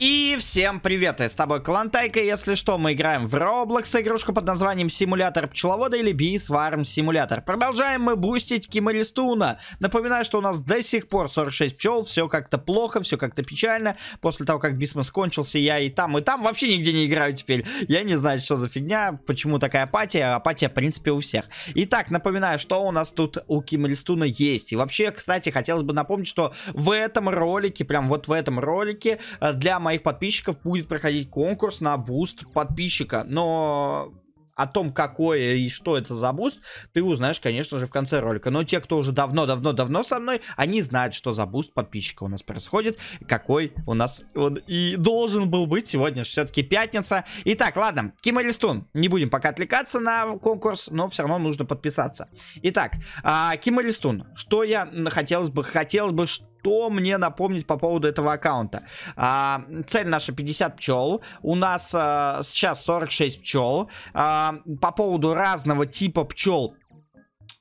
И всем привет, я с тобой Калантайка, если что, мы играем в Roblox игрушку под названием Симулятор Пчеловода или Bees Farm Simulator. Продолжаем мы бустить Кимаристуна. Напоминаю, что у нас до сих пор 46 пчел, все как-то плохо, все как-то печально. После того, как Бисмос кончился, я и там, и там вообще нигде не играю теперь. Я не знаю, что за фигня, почему такая апатия, апатия в принципе у всех. Итак, напоминаю, что у нас тут у Кимаристуна есть. И вообще, кстати, хотелось бы напомнить, что в этом ролике, прям вот в этом ролике, э, для моих подписчиков будет проходить конкурс на буст подписчика. Но о том, какое и что это за буст, ты узнаешь, конечно же, в конце ролика. Но те, кто уже давно-давно-давно со мной, они знают, что за буст подписчика у нас происходит, какой у нас он и должен был быть. Сегодня же все-таки пятница. Итак, ладно, Ким Элистун. Не будем пока отвлекаться на конкурс, но все равно нужно подписаться. Итак, а, Ким Элистун, что я хотелось бы, хотелось бы, что мне напомнить по поводу этого аккаунта. А, цель наша 50 пчел. У нас а, сейчас 46 пчел. А, по поводу разного типа пчел.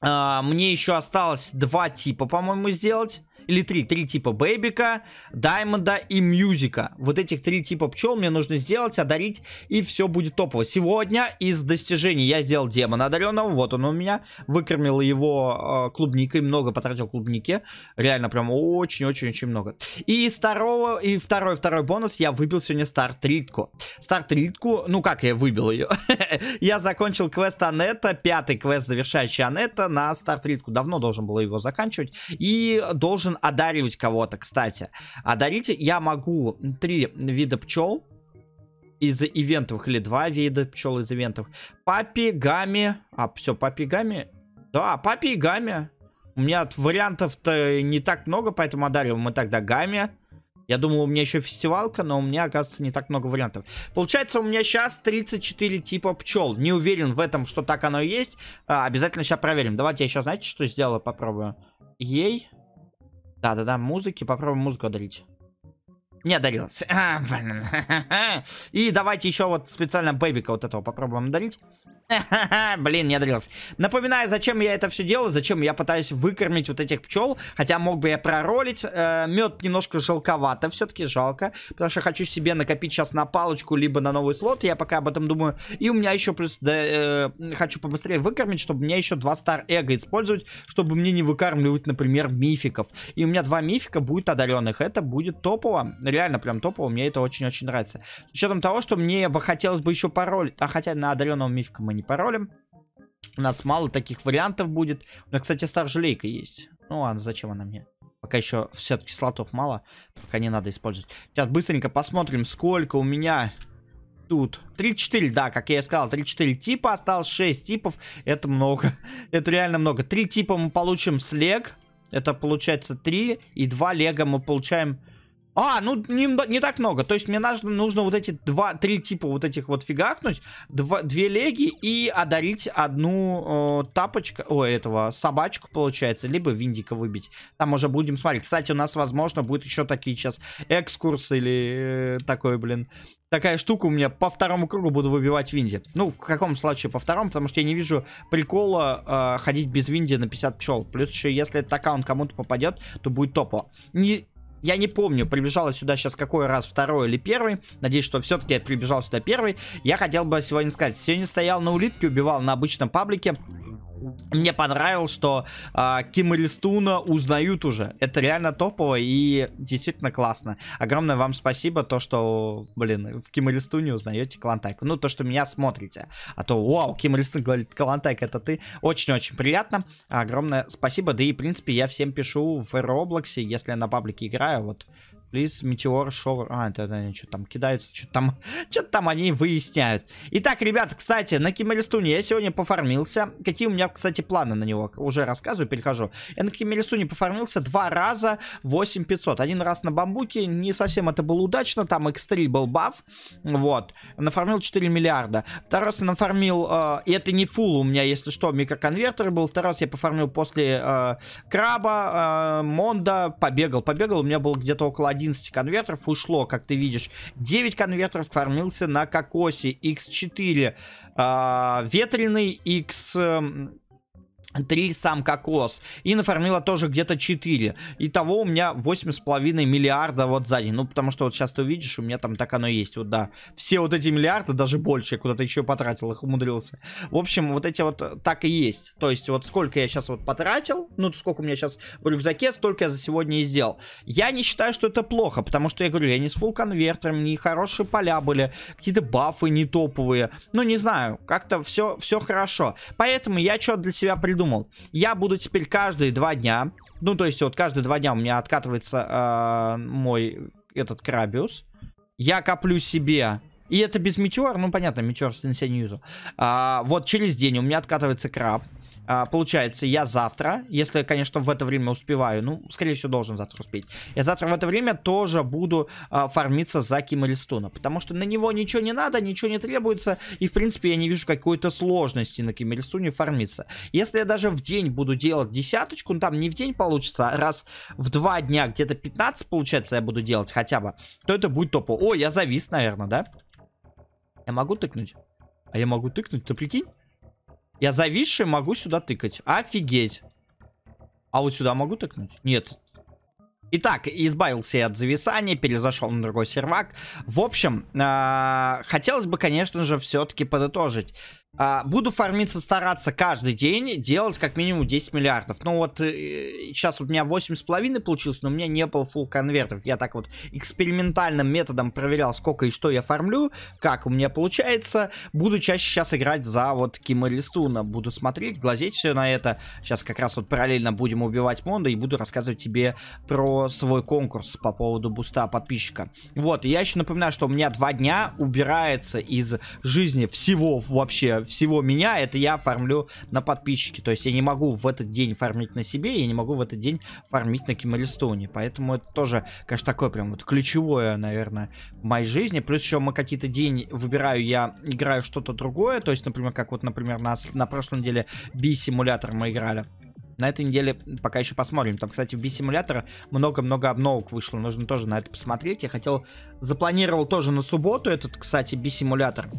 А, мне еще осталось два типа, по-моему, сделать или три, три типа бэйбика, даймонда и мьюзика. Вот этих три типа пчел мне нужно сделать, одарить, и все будет топово. Сегодня из достижений я сделал демона одаренного, вот он у меня, выкормил его э, клубникой, много потратил клубники, реально прям очень-очень-очень много. И второго, и второй, второй бонус я выбил сегодня старт-ритку. Старт-ритку, ну как я выбил ее? Я закончил квест Анетта, пятый квест, завершающий Анетта на старт-ритку. Давно должен был его заканчивать. И должен настроен одаривать кого-то, кстати. Одарите я могу три вида пчел из ивентовых или два вида пчел из ивентов. Папигами. А, все, папигами. Да, папигами. У меня вариантов-то не так много, поэтому одариваем мы тогда гами. Я думал, у меня еще фестивалка, но у меня, оказывается, не так много вариантов. Получается, у меня сейчас 34 типа пчел. Не уверен в этом, что так оно и есть. А, обязательно сейчас проверим. Давайте я еще, знаете, что сделаю? Попробую. Ей. Да-да-да, музыки. Попробуем музыку одарить. Не одарилась. И давайте еще вот специально бэбика вот этого попробуем одарить. Блин, я одарился. Напоминаю, зачем я это все делаю, зачем я пытаюсь выкормить вот этих пчел. Хотя мог бы я проролить. Э, мед немножко жалковато, все-таки жалко. Потому что хочу себе накопить сейчас на палочку, либо на новый слот. Я пока об этом думаю. И у меня еще плюс... Да, э, хочу побыстрее выкормить, чтобы мне еще два стар эго использовать, чтобы мне не выкармливать, например, мификов. И у меня два мифика будет одаренных. Это будет топово. Реально прям топово. Мне это очень-очень нравится. С учетом того, что мне бы хотелось бы еще пароль. А хотя на одаренного мифика мы не паролем. У нас мало таких вариантов будет. У меня, кстати, старжелейка есть. Ну ладно, зачем она мне? Пока еще все-таки слотов мало. Пока не надо использовать. Сейчас быстренько посмотрим, сколько у меня тут. 3-4, да, как я и сказал, 3-4 типа. Осталось 6 типов. Это много. Это реально много. 3 типа мы получим с лег. Это получается 3. И 2 лего мы получаем а, ну не, не так много. То есть мне нужно, нужно вот эти два, три типа вот этих вот фигахнуть, два, две леги и одарить одну э, тапочку, о, этого собачку получается, либо виндика выбить. Там уже будем смотреть. Кстати, у нас, возможно, будет еще такие сейчас экскурсы или э, такой, блин, такая штука у меня по второму кругу буду выбивать Винди. Ну, в каком случае по второму, потому что я не вижу прикола э, ходить без Винди на 50 пчел. Плюс еще, если этот аккаунт кому-то попадет, то будет топо. Не, я не помню, прибежал сюда сейчас какой раз, второй или первый. Надеюсь, что все-таки я прибежал сюда первый. Я хотел бы сегодня сказать, сегодня стоял на улитке, убивал на обычном паблике мне понравилось, что э, Ким Иль узнают уже. Это реально топово и действительно классно. Огромное вам спасибо, то, что, блин, в Ким Иль узнаете Калантайку. Ну, то, что меня смотрите. А то, вау, Ким Иль говорит, Калантайк, это ты. Очень-очень приятно. Огромное спасибо. Да и, в принципе, я всем пишу в Роблоксе, если я на паблике играю, вот Please, метеор шоу, А, это, это они что там кидаются, что там, что там они выясняют. Итак, ребят, кстати, на Кимелистуне я сегодня пофармился. Какие у меня, кстати, планы на него? Уже рассказываю, перехожу. Я на Кимелистуне пофармился два раза 8500. Один раз на бамбуке, не совсем это было удачно, там X3 был баф. Вот, нафармил 4 миллиарда. Второй раз я нафармил, э, и это не фул у меня, если что, микроконвертер был. Второй раз я пофармил после э, краба, э, монда, побегал. Побегал, у меня было где-то около 11 конвертеров ушло, как ты видишь. 9 конвертеров кормился на кокосе. X4 э, ветреный, X... Э, 3 сам кокос. И нафармила тоже где-то 4. Итого у меня 8,5 миллиарда вот сзади Ну, потому что вот сейчас ты увидишь, у меня там так оно есть. Вот да. Все вот эти миллиарды, даже больше, я куда-то еще потратил, их умудрился. В общем, вот эти вот э, так и есть. То есть вот сколько я сейчас вот потратил, ну, сколько у меня сейчас в рюкзаке, столько я за сегодня и сделал. Я не считаю, что это плохо, потому что я говорю, я не с фул конвертером, не хорошие поля были, какие-то бафы не топовые. Ну, не знаю, как-то все, все хорошо. Поэтому я что для себя придумал придумал. Я буду теперь каждые два дня, ну, то есть вот каждые два дня у меня откатывается э, мой этот Крабиус. Я коплю себе... И это без метеор, ну, понятно, метеор, если я А, вот через день у меня откатывается краб. А, получается, я завтра, если, конечно, в это время успеваю, ну, скорее всего, должен завтра успеть. Я завтра в это время тоже буду а, фармиться за Кима Листона, потому что на него ничего не надо, ничего не требуется, и, в принципе, я не вижу какой-то сложности на Кима Листоне фармиться. Если я даже в день буду делать десяточку, ну, там не в день получится, а раз в два дня где-то 15, получается, я буду делать хотя бы, то это будет топо. О, я завис, наверное, да? Я могу тыкнуть? А я могу тыкнуть, ты прикинь? Я зависший могу сюда тыкать. Офигеть. А вот сюда могу тыкнуть? Нет. Итак, избавился я от зависания, перезашел на другой сервак. В общем, э -э хотелось бы, конечно же, все-таки подытожить. А, буду фармиться, стараться каждый день делать как минимум 10 миллиардов. Ну вот э, сейчас у меня 8,5 получилось, но у меня не было full конвертов. Я так вот экспериментальным методом проверял, сколько и что я фармлю, как у меня получается. Буду чаще сейчас играть за вот Кима Листуна. Буду смотреть, глазеть все на это. Сейчас как раз вот параллельно будем убивать Монда и буду рассказывать тебе про свой конкурс по поводу буста подписчика. Вот, я еще напоминаю, что у меня два дня убирается из жизни всего вообще всего меня, это я фармлю на подписчике, То есть я не могу в этот день фармить на себе, я не могу в этот день фармить на Кималистоуне. Поэтому это тоже, конечно, такое прям вот ключевое, наверное, в моей жизни. Плюс еще мы какие-то день выбираю, я играю что-то другое. То есть, например, как вот, например, на, на прошлой неделе B-симулятор мы играли. На этой неделе пока еще посмотрим. Там, кстати, в B-симулятора много-много обновок вышло. Нужно тоже на это посмотреть. Я хотел... Запланировал тоже на субботу этот, кстати, B-симулятор.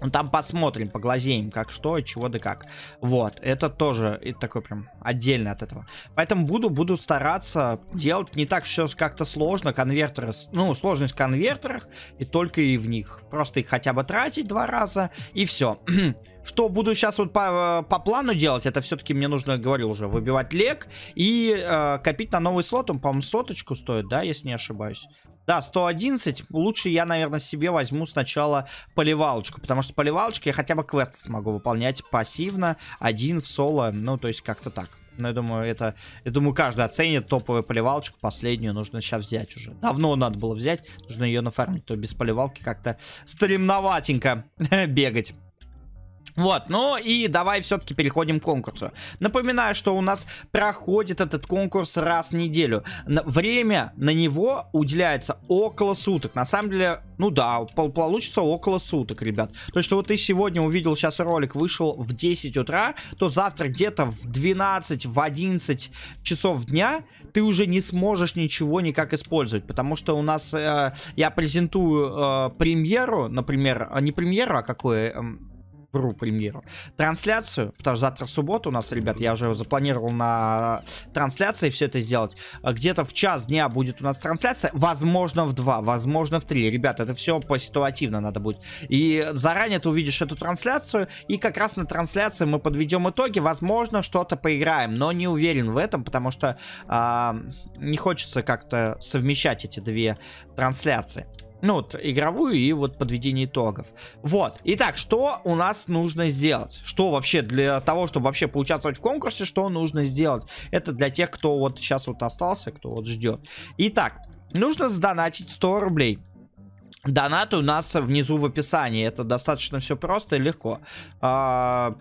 Ну, там посмотрим, поглазеем, как что, чего да как. Вот, это тоже это такой прям отдельно от этого. Поэтому буду, буду стараться делать не так все как-то сложно. Конвертеры, ну, сложность в конвертерах и только и в них. Просто их хотя бы тратить два раза и все. что буду сейчас вот по, э, по плану делать, это все-таки мне нужно, говорил уже, выбивать лег и э, копить на новый слот. Он, по-моему, соточку стоит, да, если не ошибаюсь. Да, 111. Лучше я, наверное, себе возьму сначала поливалочку, потому что с я хотя бы квесты смогу выполнять пассивно, один в соло, ну, то есть как-то так. Но я думаю, это... Я думаю, каждый оценит топовую поливалочку. Последнюю нужно сейчас взять уже. Давно надо было взять. Нужно ее нафармить. То без поливалки как-то стремноватенько бегать. Вот, ну и давай все-таки переходим к конкурсу. Напоминаю, что у нас проходит этот конкурс раз в неделю. Время на него уделяется около суток. На самом деле, ну да, пол получится около суток, ребят. То, что вот ты сегодня увидел, сейчас ролик вышел в 10 утра, то завтра где-то в 12, в 11 часов дня ты уже не сможешь ничего никак использовать. Потому что у нас, э, я презентую э, премьеру, например, а не премьеру, а какое... Э, игру премьеру. Трансляцию, потому что завтра суббота у нас, ребят, я уже запланировал на трансляции все это сделать. Э, где-то в час дня будет у нас трансляция, возможно в два, возможно в три. Ребят, это все по ситуативно надо будет. И заранее ты увидишь эту трансляцию, и как раз на трансляции мы подведем итоги, возможно что-то поиграем, но не уверен в этом, потому что а, не хочется как-то совмещать эти две трансляции. Ну, вот, игровую и вот подведение итогов. Вот. Итак, что у нас нужно сделать? Что вообще для того, чтобы вообще поучаствовать в конкурсе, что нужно сделать? Это для тех, кто вот сейчас вот остался, кто вот ждет. Итак, нужно сдонатить 100 рублей. Донаты у нас внизу в описании. Это достаточно все просто и легко. А,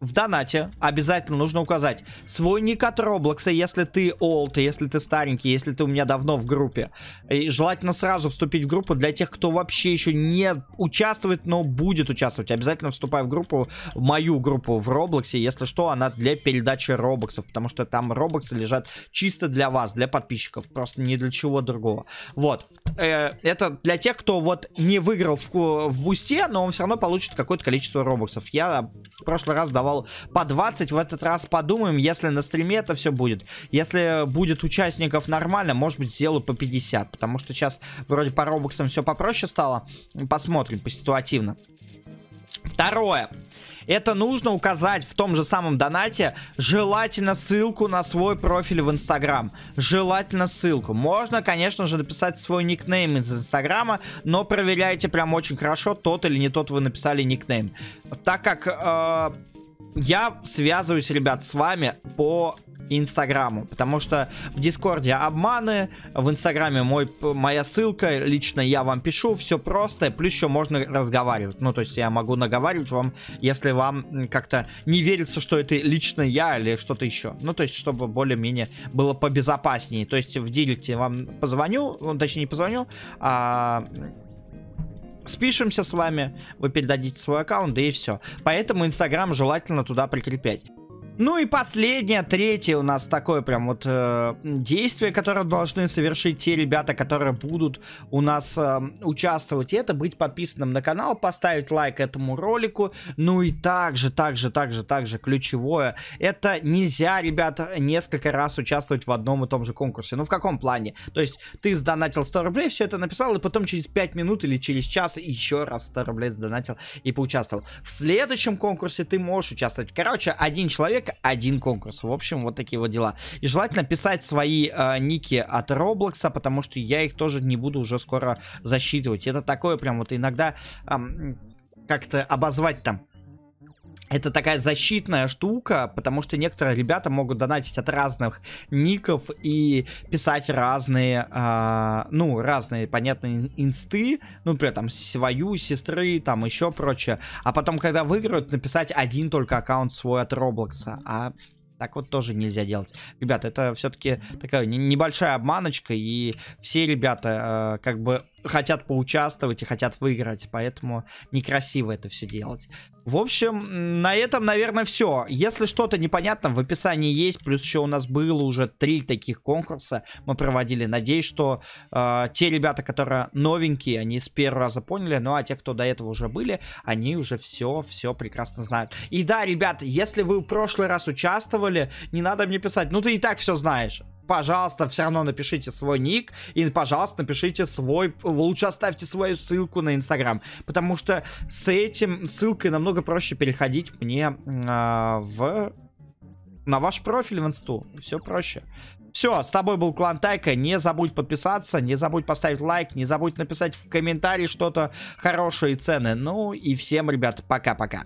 в донате обязательно нужно указать свой ник от Роблокса, если ты олд, если ты старенький, если ты у меня давно в группе. И желательно сразу вступить в группу для тех, кто вообще еще не участвует, но будет участвовать. Обязательно вступай в группу, в мою группу в Роблоксе, если что, она для передачи Робоксов, потому что там Робоксы лежат чисто для вас, для подписчиков, просто не для чего другого. Вот, э, это для тех, кто вот не выиграл в, в бусте, но он все равно получит какое-то количество Робоксов. Я в прошлый раз давал давал по 20. В этот раз подумаем, если на стриме это все будет. Если будет участников нормально, может быть, сделаю по 50. Потому что сейчас вроде по робоксам все попроще стало. Посмотрим по ситуативно. Второе. Это нужно указать в том же самом донате, желательно ссылку на свой профиль в Инстаграм. Желательно ссылку. Можно, конечно же, написать свой никнейм из Инстаграма, но проверяйте прям очень хорошо, тот или не тот вы написали никнейм. Так как... Э я связываюсь, ребят, с вами по Инстаграму, потому что в Дискорде обманы, в Инстаграме мой, моя ссылка, лично я вам пишу, все просто, плюс еще можно разговаривать, ну то есть я могу наговаривать вам, если вам как-то не верится, что это лично я или что-то еще, ну то есть чтобы более-менее было побезопаснее, то есть в директе вам позвоню, ну, точнее не позвоню, а спишемся с вами, вы передадите свой аккаунт, да и все. Поэтому Инстаграм желательно туда прикреплять. Ну и последнее, третье у нас такое прям вот э, действие, которое должны совершить те ребята, которые будут у нас э, участвовать. И это быть подписанным на канал, поставить лайк этому ролику. Ну и также, также, также, также ключевое. Это нельзя, ребята, несколько раз участвовать в одном и том же конкурсе. Ну в каком плане? То есть ты сдонатил 100 рублей, все это написал, и потом через 5 минут или через час еще раз 100 рублей сдонатил и поучаствовал. В следующем конкурсе ты можешь участвовать. Короче, один человек один конкурс. В общем, вот такие вот дела. И желательно писать свои э, ники от Роблокса, потому что я их тоже не буду уже скоро засчитывать. Это такое прям вот иногда... Э, как-то обозвать там это такая защитная штука, потому что некоторые ребята могут донатить от разных ников и писать разные, э, ну, разные, понятно, инсты, ну, при этом свою, сестры, там, еще прочее. А потом, когда выиграют, написать один только аккаунт свой от Роблокса, а так вот тоже нельзя делать. Ребята, это все-таки такая небольшая обманочка, и все ребята э, как бы хотят поучаствовать и хотят выиграть, поэтому некрасиво это все делать. В общем, на этом, наверное, все. Если что-то непонятно, в описании есть, плюс еще у нас было уже три таких конкурса мы проводили. Надеюсь, что э, те ребята, которые новенькие, они с первого раза поняли, ну а те, кто до этого уже были, они уже все, все прекрасно знают. И да, ребят, если вы в прошлый раз участвовали, не надо мне писать, ну ты и так все знаешь пожалуйста, все равно напишите свой ник и, пожалуйста, напишите свой, лучше оставьте свою ссылку на Инстаграм, потому что с этим ссылкой намного проще переходить мне э, в на ваш профиль в инсту. Все проще. Все, с тобой был Клан Тайка. Не забудь подписаться, не забудь поставить лайк, не забудь написать в комментарии что-то хорошее и ценное. Ну и всем, ребят, пока-пока.